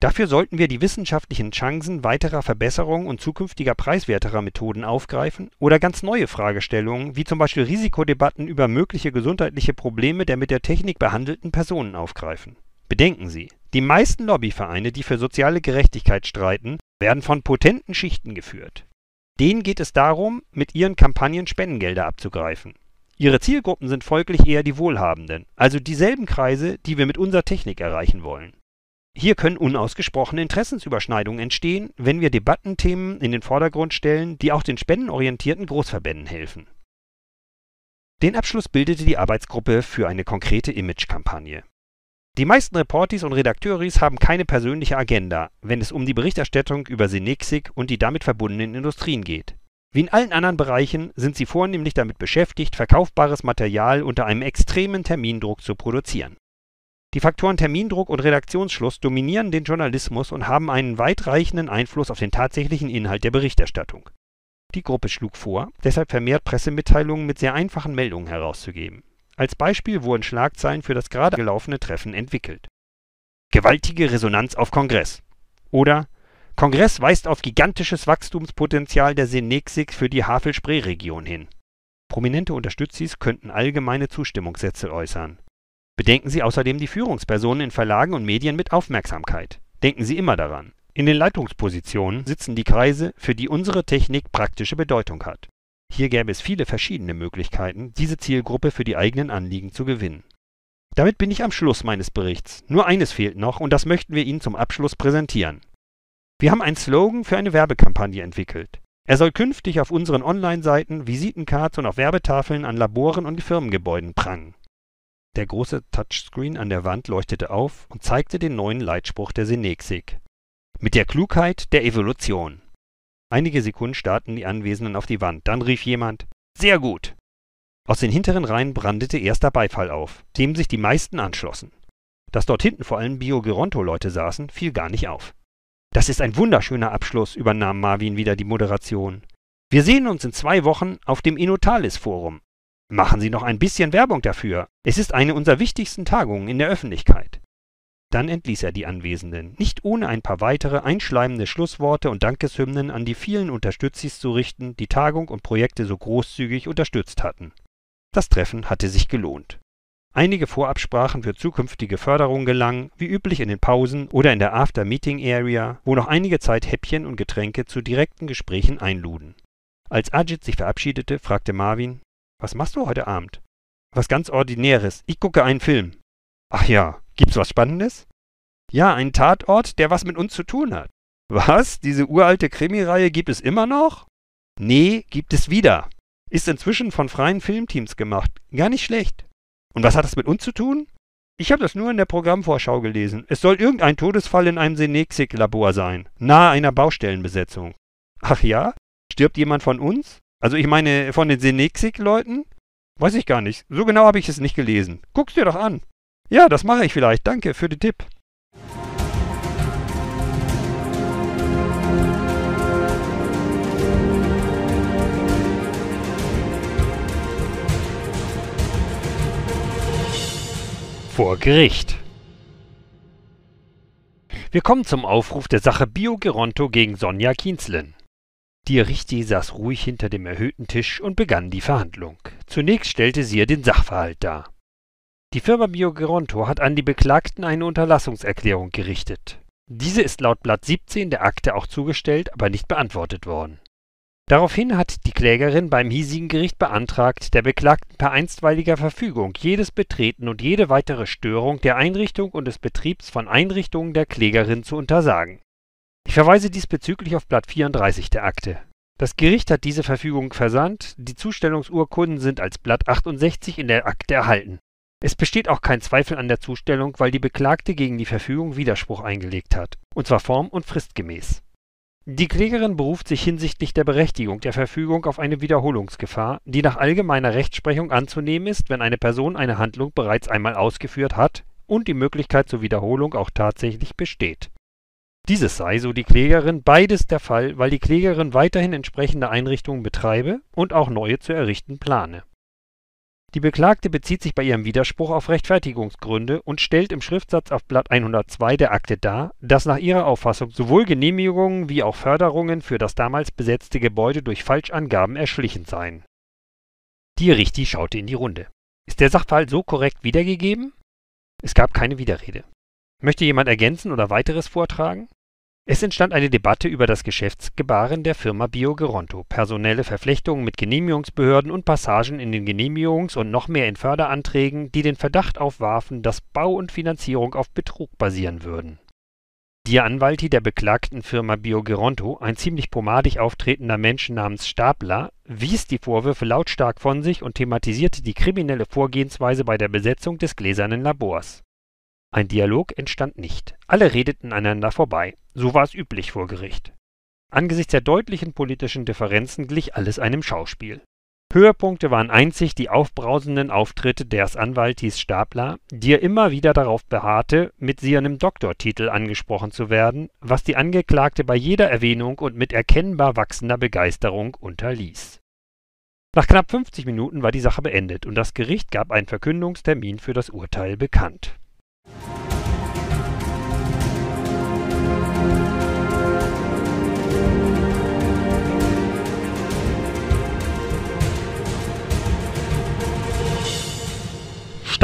Dafür sollten wir die wissenschaftlichen Chancen weiterer Verbesserungen und zukünftiger preiswerterer Methoden aufgreifen oder ganz neue Fragestellungen wie zum Beispiel Risikodebatten über mögliche gesundheitliche Probleme der mit der Technik behandelten Personen aufgreifen. Bedenken Sie, die meisten Lobbyvereine, die für soziale Gerechtigkeit streiten, werden von potenten Schichten geführt. Denen geht es darum, mit ihren Kampagnen Spendengelder abzugreifen. Ihre Zielgruppen sind folglich eher die Wohlhabenden, also dieselben Kreise, die wir mit unserer Technik erreichen wollen. Hier können unausgesprochene Interessensüberschneidungen entstehen, wenn wir Debattenthemen in den Vordergrund stellen, die auch den spendenorientierten Großverbänden helfen. Den Abschluss bildete die Arbeitsgruppe für eine konkrete Imagekampagne die meisten Reportis und Redakteuris haben keine persönliche Agenda, wenn es um die Berichterstattung über Senexig und die damit verbundenen Industrien geht. Wie in allen anderen Bereichen sind sie vornehmlich damit beschäftigt, verkaufbares Material unter einem extremen Termindruck zu produzieren. Die Faktoren Termindruck und Redaktionsschluss dominieren den Journalismus und haben einen weitreichenden Einfluss auf den tatsächlichen Inhalt der Berichterstattung. Die Gruppe schlug vor, deshalb vermehrt Pressemitteilungen mit sehr einfachen Meldungen herauszugeben als Beispiel wurden Schlagzeilen für das gerade gelaufene Treffen entwickelt. Gewaltige Resonanz auf Kongress oder Kongress weist auf gigantisches Wachstumspotenzial der Senexig für die Havel-Spree-Region hin. Prominente Unterstützis könnten allgemeine Zustimmungssätze äußern. Bedenken Sie außerdem die Führungspersonen in Verlagen und Medien mit Aufmerksamkeit. Denken Sie immer daran. In den Leitungspositionen sitzen die Kreise, für die unsere Technik praktische Bedeutung hat. Hier gäbe es viele verschiedene Möglichkeiten, diese Zielgruppe für die eigenen Anliegen zu gewinnen. Damit bin ich am Schluss meines Berichts. Nur eines fehlt noch und das möchten wir Ihnen zum Abschluss präsentieren. Wir haben einen Slogan für eine Werbekampagne entwickelt. Er soll künftig auf unseren Online-Seiten, Visitencards und auf Werbetafeln an Laboren und Firmengebäuden prangen. Der große Touchscreen an der Wand leuchtete auf und zeigte den neuen Leitspruch der Senexik. Mit der Klugheit der Evolution. Einige Sekunden starrten die Anwesenden auf die Wand. Dann rief jemand: Sehr gut! Aus den hinteren Reihen brandete erster Beifall auf, dem sich die meisten anschlossen. Dass dort hinten vor allem Bio-Geronto-Leute saßen, fiel gar nicht auf. Das ist ein wunderschöner Abschluss, übernahm Marvin wieder die Moderation. Wir sehen uns in zwei Wochen auf dem Inotalis-Forum. Machen Sie noch ein bisschen Werbung dafür. Es ist eine unserer wichtigsten Tagungen in der Öffentlichkeit. Dann entließ er die Anwesenden, nicht ohne ein paar weitere einschleimende Schlussworte und Dankeshymnen an die vielen Unterstützis zu richten, die Tagung und Projekte so großzügig unterstützt hatten. Das Treffen hatte sich gelohnt. Einige Vorabsprachen für zukünftige Förderung gelangen, wie üblich in den Pausen oder in der After-Meeting-Area, wo noch einige Zeit Häppchen und Getränke zu direkten Gesprächen einluden. Als Ajit sich verabschiedete, fragte Marvin, was machst du heute Abend? Was ganz Ordinäres, ich gucke einen Film. Ach ja, Gibt's was Spannendes? Ja, ein Tatort, der was mit uns zu tun hat. Was? Diese uralte Krimireihe gibt es immer noch? Nee, gibt es wieder. Ist inzwischen von freien Filmteams gemacht. Gar nicht schlecht. Und was hat das mit uns zu tun? Ich habe das nur in der Programmvorschau gelesen. Es soll irgendein Todesfall in einem Senexik-Labor sein, nahe einer Baustellenbesetzung. Ach ja? Stirbt jemand von uns? Also ich meine, von den Senexik-Leuten? Weiß ich gar nicht. So genau habe ich es nicht gelesen. Guck's dir doch an. Ja, das mache ich vielleicht. Danke für den Tipp. Vor Gericht. Wir kommen zum Aufruf der Sache Bio Geronto gegen Sonja Kienzlin. Die Richti saß ruhig hinter dem erhöhten Tisch und begann die Verhandlung. Zunächst stellte sie ihr den Sachverhalt dar. Die Firma Biogeronto hat an die Beklagten eine Unterlassungserklärung gerichtet. Diese ist laut Blatt 17 der Akte auch zugestellt, aber nicht beantwortet worden. Daraufhin hat die Klägerin beim hiesigen Gericht beantragt, der Beklagten per einstweiliger Verfügung jedes Betreten und jede weitere Störung der Einrichtung und des Betriebs von Einrichtungen der Klägerin zu untersagen. Ich verweise diesbezüglich auf Blatt 34 der Akte. Das Gericht hat diese Verfügung versandt, die Zustellungsurkunden sind als Blatt 68 in der Akte erhalten. Es besteht auch kein Zweifel an der Zustellung, weil die Beklagte gegen die Verfügung Widerspruch eingelegt hat, und zwar form- und fristgemäß. Die Klägerin beruft sich hinsichtlich der Berechtigung der Verfügung auf eine Wiederholungsgefahr, die nach allgemeiner Rechtsprechung anzunehmen ist, wenn eine Person eine Handlung bereits einmal ausgeführt hat und die Möglichkeit zur Wiederholung auch tatsächlich besteht. Dieses sei, so die Klägerin, beides der Fall, weil die Klägerin weiterhin entsprechende Einrichtungen betreibe und auch neue zu errichten plane die Beklagte bezieht sich bei ihrem Widerspruch auf Rechtfertigungsgründe und stellt im Schriftsatz auf Blatt 102 der Akte dar, dass nach ihrer Auffassung sowohl Genehmigungen wie auch Förderungen für das damals besetzte Gebäude durch Falschangaben erschlichen seien. Die Richter schaute in die Runde. Ist der Sachverhalt so korrekt wiedergegeben? Es gab keine Widerrede. Möchte jemand ergänzen oder weiteres vortragen? Es entstand eine Debatte über das Geschäftsgebaren der Firma BioGeronto, personelle Verflechtungen mit Genehmigungsbehörden und Passagen in den Genehmigungs und noch mehr in Förderanträgen, die den Verdacht aufwarfen, dass Bau und Finanzierung auf Betrug basieren würden. Die Anwalti der beklagten Firma BioGeronto, ein ziemlich pomadig auftretender Mensch namens Stapler, wies die Vorwürfe lautstark von sich und thematisierte die kriminelle Vorgehensweise bei der Besetzung des Gläsernen Labors. Ein Dialog entstand nicht, alle redeten einander vorbei so war es üblich vor Gericht. Angesichts der deutlichen politischen Differenzen glich alles einem Schauspiel. Höhepunkte waren einzig die aufbrausenden Auftritte ders Anwaltis Stapler, die er immer wieder darauf beharrte, mit seinem Doktortitel angesprochen zu werden, was die Angeklagte bei jeder Erwähnung und mit erkennbar wachsender Begeisterung unterließ. Nach knapp 50 Minuten war die Sache beendet und das Gericht gab einen Verkündungstermin für das Urteil bekannt.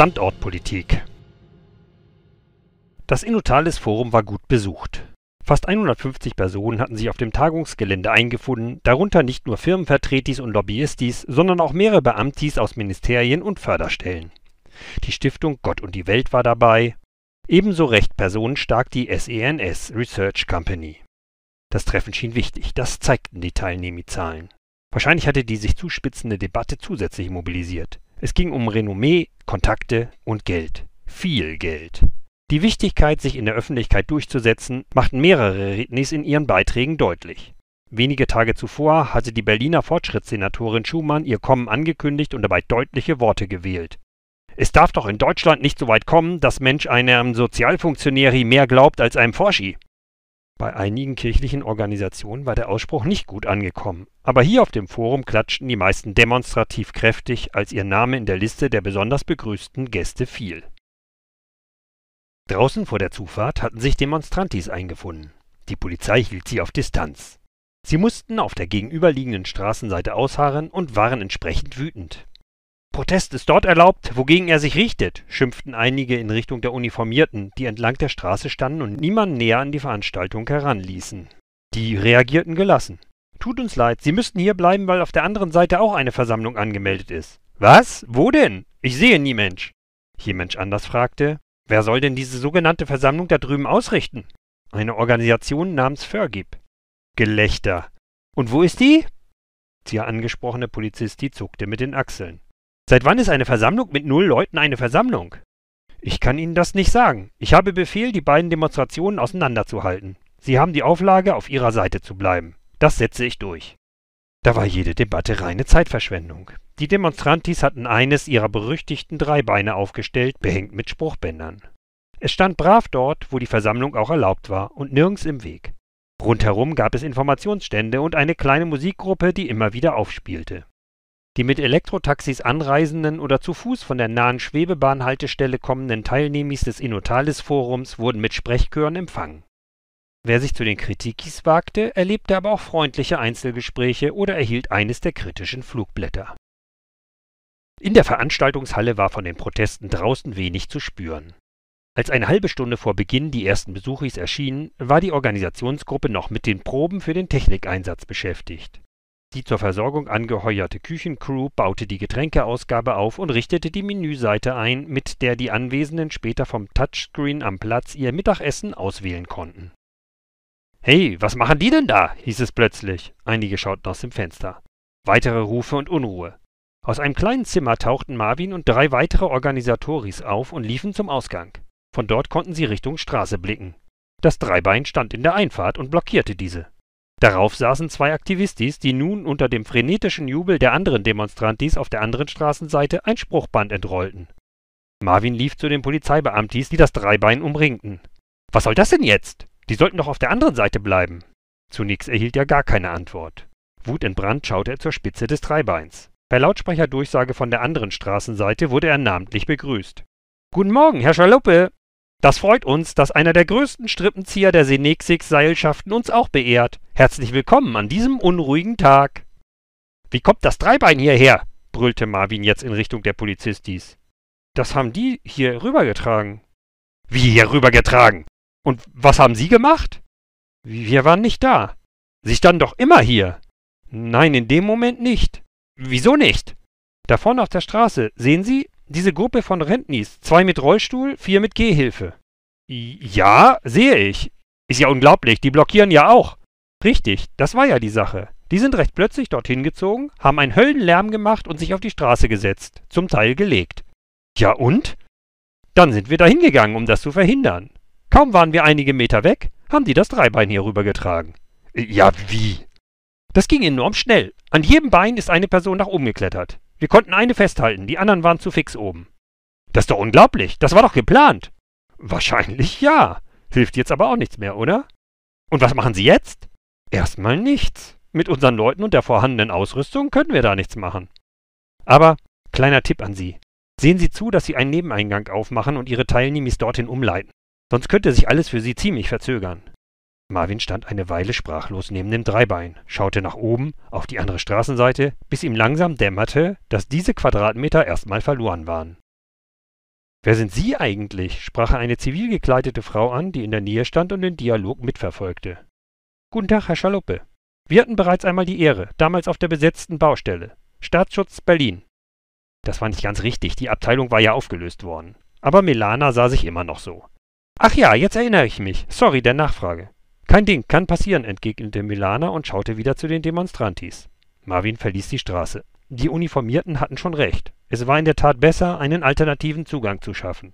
Standortpolitik. Das Innotalis Forum war gut besucht. Fast 150 Personen hatten sich auf dem Tagungsgelände eingefunden, darunter nicht nur Firmenvertretis und Lobbyistis, sondern auch mehrere Beamtis aus Ministerien und Förderstellen. Die Stiftung Gott und die Welt war dabei, ebenso recht personenstark die SENS e Research Company. Das Treffen schien wichtig, das zeigten die Teilnehmerzahlen. Wahrscheinlich hatte die sich zuspitzende Debatte zusätzlich mobilisiert. Es ging um Renommee, Kontakte und Geld. Viel Geld. Die Wichtigkeit, sich in der Öffentlichkeit durchzusetzen, machten mehrere Rednis in ihren Beiträgen deutlich. Wenige Tage zuvor hatte die Berliner Fortschrittssenatorin Schumann ihr Kommen angekündigt und dabei deutliche Worte gewählt. Es darf doch in Deutschland nicht so weit kommen, dass Mensch einem Sozialfunktionäri mehr glaubt als einem Forschi. Bei einigen kirchlichen Organisationen war der Ausspruch nicht gut angekommen, aber hier auf dem Forum klatschten die meisten demonstrativ kräftig, als ihr Name in der Liste der besonders begrüßten Gäste fiel. Draußen vor der Zufahrt hatten sich Demonstrantis eingefunden. Die Polizei hielt sie auf Distanz. Sie mussten auf der gegenüberliegenden Straßenseite ausharren und waren entsprechend wütend Protest ist dort erlaubt, wogegen er sich richtet, schimpften einige in Richtung der Uniformierten, die entlang der Straße standen und niemanden näher an die Veranstaltung heranließen. Die reagierten gelassen. Tut uns leid, Sie müssten hier bleiben, weil auf der anderen Seite auch eine Versammlung angemeldet ist. Was? Wo denn? Ich sehe nie Mensch. Hier Mensch anders fragte, wer soll denn diese sogenannte Versammlung da drüben ausrichten? Eine Organisation namens Fergib. Gelächter. Und wo ist die? Der angesprochene Polizist die zuckte mit den Achseln. Seit wann ist eine Versammlung mit null Leuten eine Versammlung? Ich kann Ihnen das nicht sagen. Ich habe Befehl, die beiden Demonstrationen auseinanderzuhalten. Sie haben die Auflage, auf Ihrer Seite zu bleiben. Das setze ich durch. Da war jede Debatte reine Zeitverschwendung. Die Demonstrantis hatten eines ihrer berüchtigten Dreibeine aufgestellt, behängt mit Spruchbändern. Es stand brav dort, wo die Versammlung auch erlaubt war, und nirgends im Weg. Rundherum gab es Informationsstände und eine kleine Musikgruppe, die immer wieder aufspielte. Die mit Elektrotaxis anreisenden oder zu Fuß von der nahen Schwebebahnhaltestelle kommenden Teilnehmis des Inotales forums wurden mit Sprechchören empfangen. Wer sich zu den Kritikis wagte, erlebte aber auch freundliche Einzelgespräche oder erhielt eines der kritischen Flugblätter. In der Veranstaltungshalle war von den Protesten draußen wenig zu spüren. Als eine halbe Stunde vor Beginn die ersten Besuchis erschienen, war die Organisationsgruppe noch mit den Proben für den Technikeinsatz beschäftigt. Die zur Versorgung angeheuerte Küchencrew baute die Getränkeausgabe auf und richtete die Menüseite ein, mit der die Anwesenden später vom Touchscreen am Platz ihr Mittagessen auswählen konnten. Hey, was machen die denn da? hieß es plötzlich. Einige schauten aus dem Fenster. Weitere Rufe und Unruhe. Aus einem kleinen Zimmer tauchten Marvin und drei weitere Organisatoris auf und liefen zum Ausgang. Von dort konnten sie Richtung Straße blicken. Das Dreibein stand in der Einfahrt und blockierte diese. Darauf saßen zwei Aktivistis, die nun unter dem frenetischen Jubel der anderen Demonstrantis auf der anderen Straßenseite ein Spruchband entrollten. Marvin lief zu den Polizeibeamtis, die das Dreibein umringten. Was soll das denn jetzt? Die sollten doch auf der anderen Seite bleiben. Zunächst erhielt er gar keine Antwort. Wutentbrannt schaute er zur Spitze des Dreibeins. Per Lautsprecherdurchsage von der anderen Straßenseite wurde er namentlich begrüßt. Guten Morgen, Herr Schaluppe! Das freut uns, dass einer der größten Strippenzieher der Senexix-Seilschaften uns auch beehrt. Herzlich willkommen an diesem unruhigen Tag. Wie kommt das Dreibein hierher? brüllte Marvin jetzt in Richtung der Polizistis. Das haben die hier rübergetragen. Wie hier rübergetragen? Und was haben Sie gemacht? Wir waren nicht da. Sie standen doch immer hier. Nein, in dem Moment nicht. Wieso nicht? Da vorne auf der Straße, sehen Sie, diese Gruppe von Rentnis, zwei mit Rollstuhl, vier mit Gehhilfe. Ja, sehe ich. Ist ja unglaublich, die blockieren ja auch. Richtig, das war ja die Sache. Die sind recht plötzlich dorthin gezogen, haben einen Höllenlärm gemacht und sich auf die Straße gesetzt, zum Teil gelegt. Ja und? Dann sind wir da hingegangen, um das zu verhindern. Kaum waren wir einige Meter weg, haben die das Dreibein hier rübergetragen. Äh, ja, wie? Das ging enorm schnell. An jedem Bein ist eine Person nach oben geklettert. Wir konnten eine festhalten, die anderen waren zu fix oben. Das ist doch unglaublich, das war doch geplant. Wahrscheinlich ja. Hilft jetzt aber auch nichts mehr, oder? Und was machen Sie jetzt? Erstmal nichts. Mit unseren Leuten und der vorhandenen Ausrüstung können wir da nichts machen. Aber, kleiner Tipp an Sie. Sehen Sie zu, dass Sie einen Nebeneingang aufmachen und Ihre Teilnehmis dorthin umleiten. Sonst könnte sich alles für Sie ziemlich verzögern. Marvin stand eine Weile sprachlos neben dem Dreibein, schaute nach oben, auf die andere Straßenseite, bis ihm langsam dämmerte, dass diese Quadratmeter erstmal verloren waren. Wer sind Sie eigentlich? sprach er eine zivil gekleidete Frau an, die in der Nähe stand und den Dialog mitverfolgte. Guten Tag, Herr Schaluppe. Wir hatten bereits einmal die Ehre, damals auf der besetzten Baustelle. Staatsschutz Berlin. Das war nicht ganz richtig, die Abteilung war ja aufgelöst worden. Aber Melana sah sich immer noch so. Ach ja, jetzt erinnere ich mich. Sorry der Nachfrage. Kein Ding, kann passieren, entgegnete Melaner und schaute wieder zu den Demonstrantis. Marvin verließ die Straße. Die Uniformierten hatten schon recht. Es war in der Tat besser, einen alternativen Zugang zu schaffen.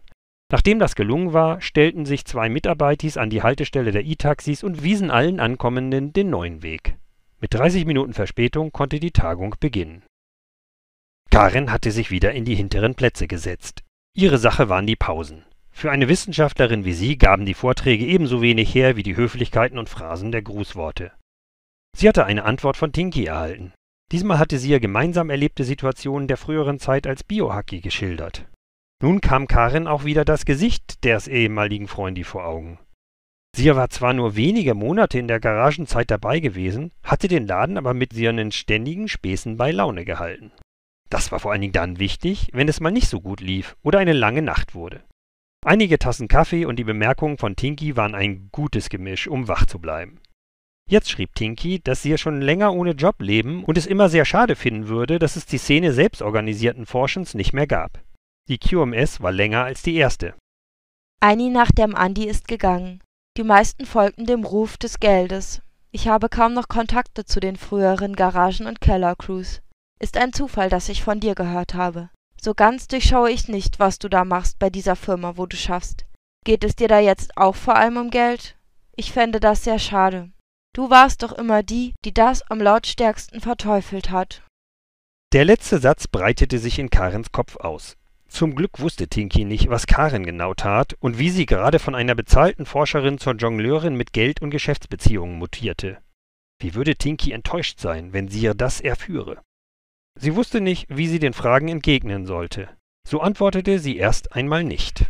Nachdem das gelungen war, stellten sich zwei Mitarbeitis an die Haltestelle der E-Taxis und wiesen allen Ankommenden den neuen Weg. Mit 30 Minuten Verspätung konnte die Tagung beginnen. Karin hatte sich wieder in die hinteren Plätze gesetzt. Ihre Sache waren die Pausen. Für eine Wissenschaftlerin wie sie gaben die Vorträge ebenso wenig her wie die Höflichkeiten und Phrasen der Grußworte. Sie hatte eine Antwort von Tinky erhalten. Diesmal hatte sie ihr gemeinsam erlebte Situationen der früheren Zeit als Biohacki geschildert. Nun kam Karin auch wieder das Gesicht deres ehemaligen Freundi vor Augen. Sie war zwar nur wenige Monate in der Garagenzeit dabei gewesen, hatte den Laden aber mit ihren ständigen Späßen bei Laune gehalten. Das war vor allen Dingen dann wichtig, wenn es mal nicht so gut lief oder eine lange Nacht wurde. Einige Tassen Kaffee und die Bemerkungen von Tinky waren ein gutes Gemisch, um wach zu bleiben. Jetzt schrieb Tinky, dass sie ja schon länger ohne Job leben und es immer sehr schade finden würde, dass es die Szene selbstorganisierten Forschens nicht mehr gab. Die QMS war länger als die erste. Eini nach dem Andi ist gegangen. Die meisten folgten dem Ruf des Geldes. Ich habe kaum noch Kontakte zu den früheren Garagen- und Kellercrews. Ist ein Zufall, dass ich von dir gehört habe. So ganz durchschaue ich nicht, was du da machst bei dieser Firma, wo du schaffst. Geht es dir da jetzt auch vor allem um Geld? Ich fände das sehr schade. Du warst doch immer die, die das am lautstärksten verteufelt hat. Der letzte Satz breitete sich in Karens Kopf aus. Zum Glück wusste Tinky nicht, was Karen genau tat und wie sie gerade von einer bezahlten Forscherin zur Jongleurin mit Geld und Geschäftsbeziehungen mutierte. Wie würde Tinky enttäuscht sein, wenn sie ihr das erführe? Sie wusste nicht, wie sie den Fragen entgegnen sollte. So antwortete sie erst einmal nicht.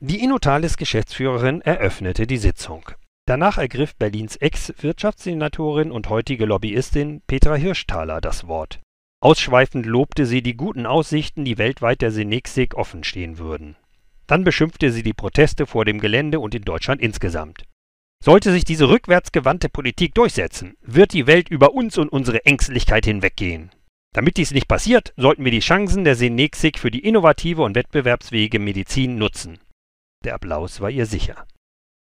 Die Innotalis-Geschäftsführerin eröffnete die Sitzung. Danach ergriff Berlins Ex-Wirtschaftssenatorin und heutige Lobbyistin Petra Hirschtaler das Wort. Ausschweifend lobte sie die guten Aussichten, die weltweit der Senexig offenstehen würden. Dann beschimpfte sie die Proteste vor dem Gelände und in Deutschland insgesamt. Sollte sich diese rückwärtsgewandte Politik durchsetzen, wird die Welt über uns und unsere Ängstlichkeit hinweggehen. Damit dies nicht passiert, sollten wir die Chancen der Senexik für die innovative und wettbewerbsfähige Medizin nutzen. Der Applaus war ihr sicher.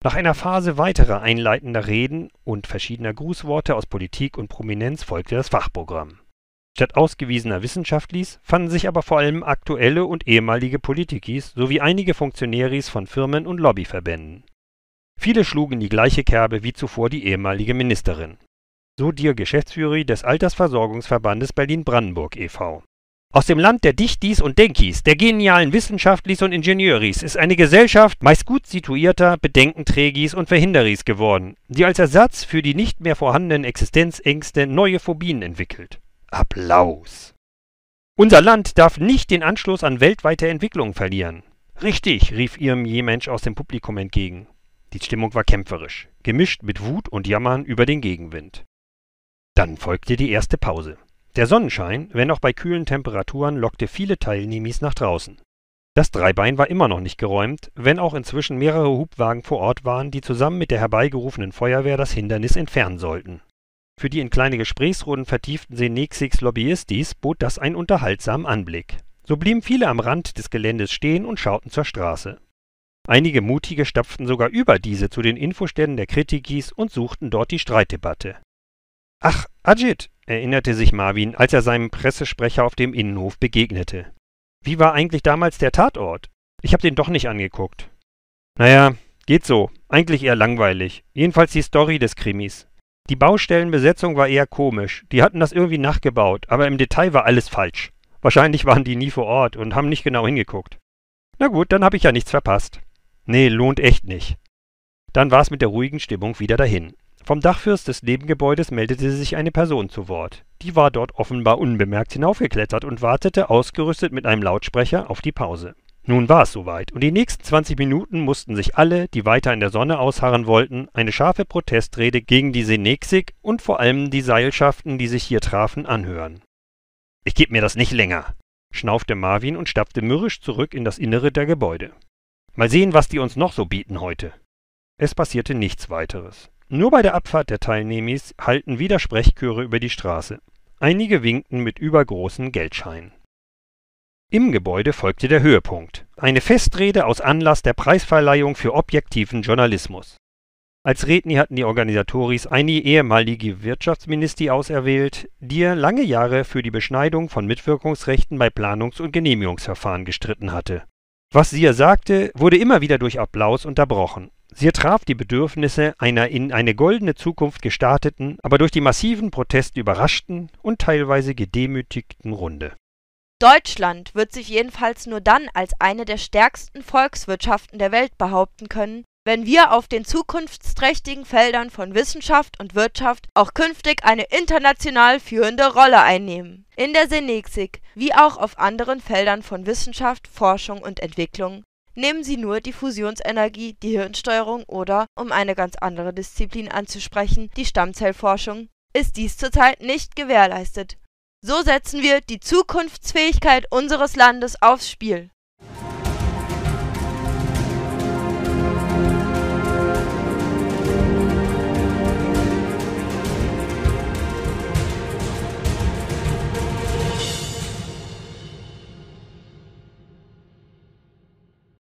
Nach einer Phase weiterer einleitender Reden und verschiedener Grußworte aus Politik und Prominenz folgte das Fachprogramm. Statt ausgewiesener Wissenschaftlis fanden sich aber vor allem aktuelle und ehemalige Politikis sowie einige Funktionäris von Firmen und Lobbyverbänden. Viele schlugen die gleiche Kerbe wie zuvor die ehemalige Ministerin. So Dir Geschäftsführer des Altersversorgungsverbandes Berlin-Brandenburg e.V. Aus dem Land der Dichtis und Denkis, der genialen Wissenschaftlis und Ingenieuris, ist eine Gesellschaft meist gut situierter Bedenkenträgis und Verhinderis geworden, die als Ersatz für die nicht mehr vorhandenen Existenzängste neue Phobien entwickelt. Applaus! Unser Land darf nicht den Anschluss an weltweite Entwicklung verlieren. Richtig, rief ihrem Jemensch aus dem Publikum entgegen. Die Stimmung war kämpferisch, gemischt mit Wut und Jammern über den Gegenwind. Dann folgte die erste Pause. Der Sonnenschein, wenn auch bei kühlen Temperaturen, lockte viele Teilnehmis nach draußen. Das Dreibein war immer noch nicht geräumt, wenn auch inzwischen mehrere Hubwagen vor Ort waren, die zusammen mit der herbeigerufenen Feuerwehr das Hindernis entfernen sollten. Für die in kleine Gesprächsrunden vertieften Senexigs Lobbyistis bot das einen unterhaltsamen Anblick. So blieben viele am Rand des Geländes stehen und schauten zur Straße. Einige Mutige stapften sogar über diese zu den Infoständen der Kritikis und suchten dort die Streitdebatte. Ach, Ajit, erinnerte sich Marvin, als er seinem Pressesprecher auf dem Innenhof begegnete. Wie war eigentlich damals der Tatort? Ich hab den doch nicht angeguckt. Naja, geht so. Eigentlich eher langweilig. Jedenfalls die Story des Krimis. Die Baustellenbesetzung war eher komisch. Die hatten das irgendwie nachgebaut, aber im Detail war alles falsch. Wahrscheinlich waren die nie vor Ort und haben nicht genau hingeguckt. Na gut, dann habe ich ja nichts verpasst. Nee, lohnt echt nicht. Dann war's mit der ruhigen Stimmung wieder dahin. Vom Dachfürst des Nebengebäudes meldete sich eine Person zu Wort. Die war dort offenbar unbemerkt hinaufgeklettert und wartete, ausgerüstet mit einem Lautsprecher, auf die Pause. Nun war es soweit, und die nächsten 20 Minuten mussten sich alle, die weiter in der Sonne ausharren wollten, eine scharfe Protestrede gegen die Senexik und vor allem die Seilschaften, die sich hier trafen, anhören. Ich geb mir das nicht länger, schnaufte Marvin und stapfte mürrisch zurück in das Innere der Gebäude. Mal sehen, was die uns noch so bieten heute. Es passierte nichts weiteres. Nur bei der Abfahrt der Teilnehmis halten wieder Sprechchöre über die Straße. Einige winkten mit übergroßen Geldscheinen. Im Gebäude folgte der Höhepunkt. Eine Festrede aus Anlass der Preisverleihung für objektiven Journalismus. Als Redner hatten die Organisatoris einige ehemalige Wirtschaftsminister auserwählt, die er lange Jahre für die Beschneidung von Mitwirkungsrechten bei Planungs- und Genehmigungsverfahren gestritten hatte. Was sie ihr sagte, wurde immer wieder durch Applaus unterbrochen. Sie traf die Bedürfnisse einer in eine goldene Zukunft gestarteten, aber durch die massiven Proteste überraschten und teilweise gedemütigten Runde. Deutschland wird sich jedenfalls nur dann als eine der stärksten Volkswirtschaften der Welt behaupten können wenn wir auf den zukunftsträchtigen Feldern von Wissenschaft und Wirtschaft auch künftig eine international führende Rolle einnehmen. In der Senexig, wie auch auf anderen Feldern von Wissenschaft, Forschung und Entwicklung, nehmen sie nur die Fusionsenergie, die Hirnsteuerung oder, um eine ganz andere Disziplin anzusprechen, die Stammzellforschung, ist dies zurzeit nicht gewährleistet. So setzen wir die Zukunftsfähigkeit unseres Landes aufs Spiel.